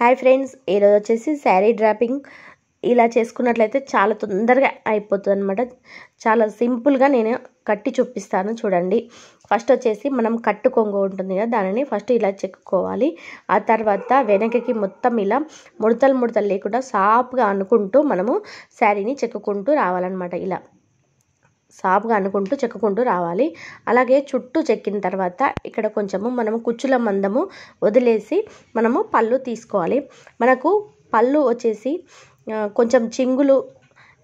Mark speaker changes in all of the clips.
Speaker 1: hi friends ఈరోజు వచ్చేసి sari dropping ఇలా చేసుకున్నట్లయితే చాలా తొందరగా అయిపోతుంది అనమాట చాలా సింపుల్గా నేను కట్టి చూపిస్తాను చూడండి ఫస్ట్ వచ్చేసి మనం కట్టు కొంగు ఉంటుంది కదా దానిని ఫస్ట్ ఇలా చెక్కుకోవాలి ఆ తర్వాత వెనకకి మొత్తం ఇలా ముడతలు ముడతలు లేకుండా సాఫ్గా అనుకుంటూ మనము శారీని చెక్కుకుంటూ రావాలన్నమాట ఇలా సాపుగా అనుకుంటూ చెక్కుకుంటూ రావాలి అలాగే చుట్టూ చెక్కిన తర్వాత ఇక్కడ కొంచెము మనము కుచ్చుల మందము వదిలేసి మనము పళ్ళు తీసుకోవాలి మనకు పళ్ళు వచ్చేసి కొంచెం చింగులు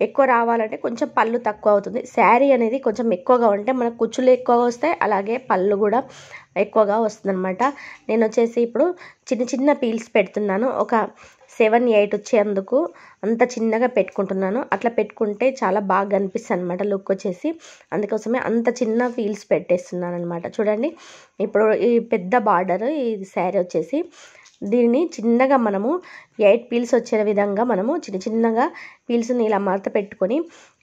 Speaker 1: ఎక్కువ రావాలంటే కొంచెం పళ్ళు తక్కువ అవుతుంది శారీ అనేది కొంచెం ఎక్కువగా ఉంటే మనకు కుచ్చులు ఎక్కువగా వస్తాయి అలాగే పళ్ళు కూడా ఎక్కువగా వస్తుందన్నమాట నేను వచ్చేసి ఇప్పుడు చిన్న చిన్న పీల్స్ పెడుతున్నాను ఒక సెవెన్ ఎయిట్ వచ్చేందుకు అంత చిన్నగా పెట్టుకుంటున్నాను అట్లా పెట్టుకుంటే చాలా బాగా కనిపిస్తుంది అనమాట లుక్ వచ్చేసి అందుకోసమే అంత చిన్న ఫీల్స్ పెట్టేస్తున్నాను అనమాట చూడండి ఇప్పుడు ఈ పెద్ద బార్డర్ ఈ శారీ వచ్చేసి దీన్ని చిన్నగా మనము ఎయిట్ పీల్స్ వచ్చే విధంగా మనము చిన్న చిన్నగా పీల్స్ని ఇలా మరత పెట్టుకొని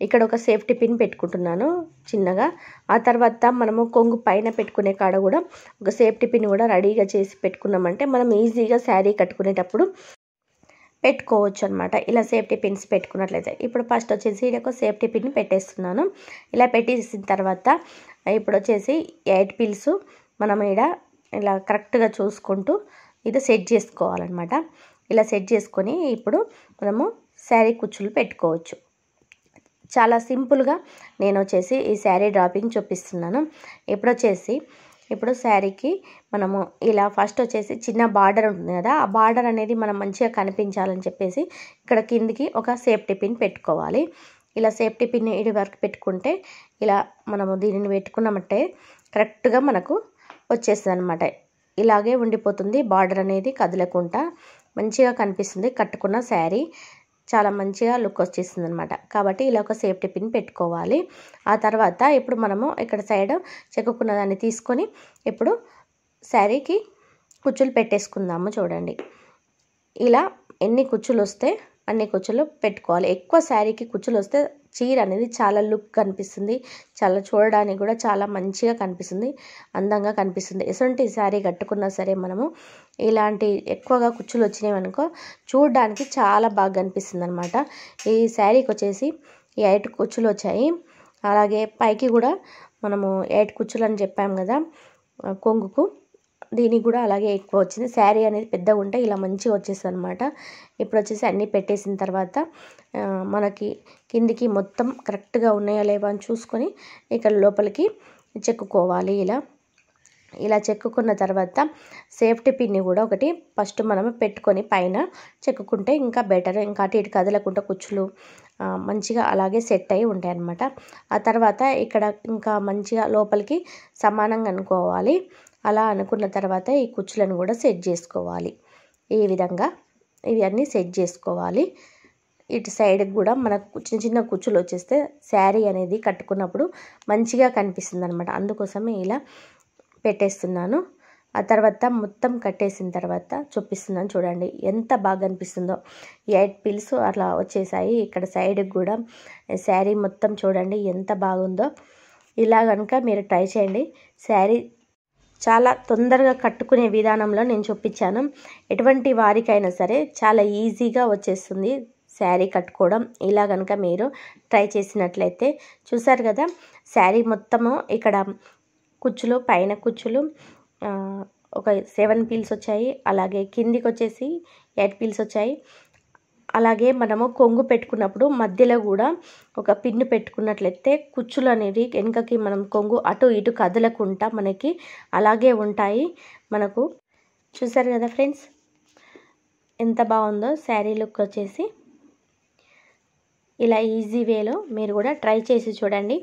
Speaker 1: ఇక్కడ ఒక సేఫ్టీ పిన్ పెట్టుకుంటున్నాను చిన్నగా ఆ తర్వాత మనము కొంగు పైన పెట్టుకునే కాడ కూడా ఒక సేఫ్టీ పిన్ కూడా రెడీగా చేసి పెట్టుకున్నామంటే మనం ఈజీగా శారీ కట్టుకునేటప్పుడు పెట్టుకోవచ్చు అనమాట ఇలా సేఫ్టీ పిన్స్ పెట్టుకున్నట్లయితే ఇప్పుడు ఫస్ట్ వచ్చేసి ఒక సేఫ్టీ పిన్ పెట్టేస్తున్నాను ఇలా పెట్టేసిన తర్వాత ఇప్పుడు వచ్చేసి ఎయిట్ పిల్స్ మనం ఇక్కడ ఇలా కరెక్ట్గా చూసుకుంటూ ఇది సెట్ చేసుకోవాలన్నమాట ఇలా సెట్ చేసుకొని ఇప్పుడు మనము శారీ కుచ్చులు పెట్టుకోవచ్చు చాలా సింపుల్గా నేను వచ్చేసి ఈ శారీ డ్రాపింగ్ చూపిస్తున్నాను ఇప్పుడు వచ్చేసి ఇప్పుడు శారీకి మనము ఇలా ఫస్ట్ వచ్చేసి చిన్న బార్డర్ ఉంటుంది కదా ఆ బార్డర్ అనేది మనం మంచిగా కనిపించాలని చెప్పేసి ఇక్కడ కిందికి ఒక సేఫ్టీ పిన్ పెట్టుకోవాలి ఇలా సేఫ్టీ పిన్ ఇడి వరకు పెట్టుకుంటే ఇలా మనము దీనిని పెట్టుకున్నామంటే కరెక్ట్గా మనకు వచ్చేస్తుంది అనమాట ఇలాగే ఉండిపోతుంది బార్డర్ అనేది కదలకుండా మంచిగా కనిపిస్తుంది కట్టుకున్న శారీ చాలా మంచిగా లుక్ వచ్చేసింది అనమాట కాబట్టి ఇలా ఒక సేఫ్టీ పిన్ పెట్టుకోవాలి ఆ తర్వాత ఇప్పుడు మనము ఇక్కడ సైడ్ చెక్కుకున్న దాన్ని తీసుకొని ఇప్పుడు శారీకి కుచ్చులు పెట్టేసుకుందాము చూడండి ఇలా ఎన్ని కుచ్చులు వస్తే అన్ని కుచ్చులు పెట్టుకోవాలి ఎక్కువ శారీకి కుచ్చులు వస్తే చీర అనేది చాలా లుక్ కనిపిస్తుంది చాలా చూడడానికి కూడా చాలా మంచిగా కనిపిస్తుంది అందంగా కనిపిస్తుంది ఎసంటి శారీ కట్టుకున్నా సరే మనము ఇలాంటి ఎక్కువగా కుచ్చులు వచ్చినాయి అనుకో చూడడానికి చాలా బాగా కనిపిస్తుంది అనమాట ఈ శారీకి వచ్చేసి ఎయిట్ కుచ్చులు వచ్చాయి అలాగే పైకి కూడా మనము ఎయిట్ కుచ్చులు అని చెప్పాము కదా కొంగుకు దీనికి కూడా అలాగే ఎక్కువ వచ్చింది శారీ అనేది పెద్దగా ఉంటే ఇలా మంచిగా వచ్చేస్తుంది అనమాట ఇప్పుడు వచ్చేసి అన్నీ పెట్టేసిన తర్వాత మనకి కిందికి మొత్తం కరెక్ట్గా ఉన్నాయా లేవా అని చూసుకొని ఇక్కడ లోపలికి చెక్కుకోవాలి ఇలా ఇలా చెక్కుకున్న తర్వాత సేఫ్టీ పిన్ని కూడా ఒకటి ఫస్ట్ మనం పెట్టుకొని పైన చెక్కుకుంటే ఇంకా బెటర్ ఇంకా అటు ఇటు కదలకుండా కుచ్చులు మంచిగా అలాగే సెట్ అయి ఉంటాయి అన్నమాట ఆ తర్వాత ఇక్కడ ఇంకా మంచిగా లోపలికి సమానంగా అనుకోవాలి అలా అనుకున్న తర్వాత ఈ కుచ్చులను కూడా సెట్ చేసుకోవాలి ఈ విధంగా ఇవన్నీ సెట్ చేసుకోవాలి ఇటు సైడ్కి కూడా మనకు చిన్న చిన్న కుచ్చులు వచ్చేస్తే శారీ అనేది కట్టుకున్నప్పుడు మంచిగా కనిపిస్తుంది అనమాట అందుకోసమే ఇలా పెట్టేస్తున్నాను ఆ తర్వాత మొత్తం కట్టేసిన తర్వాత చూపిస్తున్నాను చూడండి ఎంత బాగా అనిపిస్తుందో ఎయిట్ పిల్స్ అట్లా వచ్చేసాయి ఇక్కడ సైడ్కి కూడా శారీ మొత్తం చూడండి ఎంత బాగుందో ఇలా కనుక మీరు ట్రై చేయండి శారీ చాలా తొందరగా కట్టుకునే విధానంలో నేను చూపించాను ఎటువంటి వారికైనా సరే చాలా ఈజీగా వచ్చేస్తుంది శారీ కట్టుకోవడం ఇలా కనుక మీరు ట్రై చేసినట్లయితే చూసారు కదా శారీ మొత్తము ఇక్కడ కుచ్చులు పైన కుచ్చులు ఒక సెవెన్ పీల్స్ వచ్చాయి అలాగే కిందికి వచ్చేసి ఎయిట్ పీల్స్ వచ్చాయి అలాగే మనము కొంగు పెట్టుకున్నప్పుడు మధ్యలో కూడా ఒక పిన్ను పెట్టుకున్నట్లయితే కుచ్చులు అనేవి వెనుకకి మనం కొంగు అటు ఇటు కదలకుండా మనకి అలాగే ఉంటాయి మనకు చూసారు కదా ఫ్రెండ్స్ ఎంత బాగుందో శారీ లుక్ వచ్చేసి ఇలా ఈజీ వేలో మీరు కూడా ట్రై చేసి చూడండి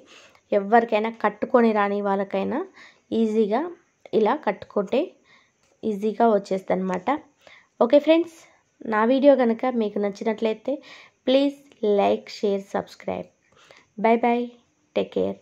Speaker 1: ఎవరికైనా కట్టుకొని రాని వాళ్ళకైనా ఈజీగా ఇలా కట్టుకుంటే ఈజీగా వచ్చేస్తుంది ఓకే ఫ్రెండ్స్ నా వీడియో కనుక మీకు నచ్చినట్లయితే please like share subscribe bye bye take care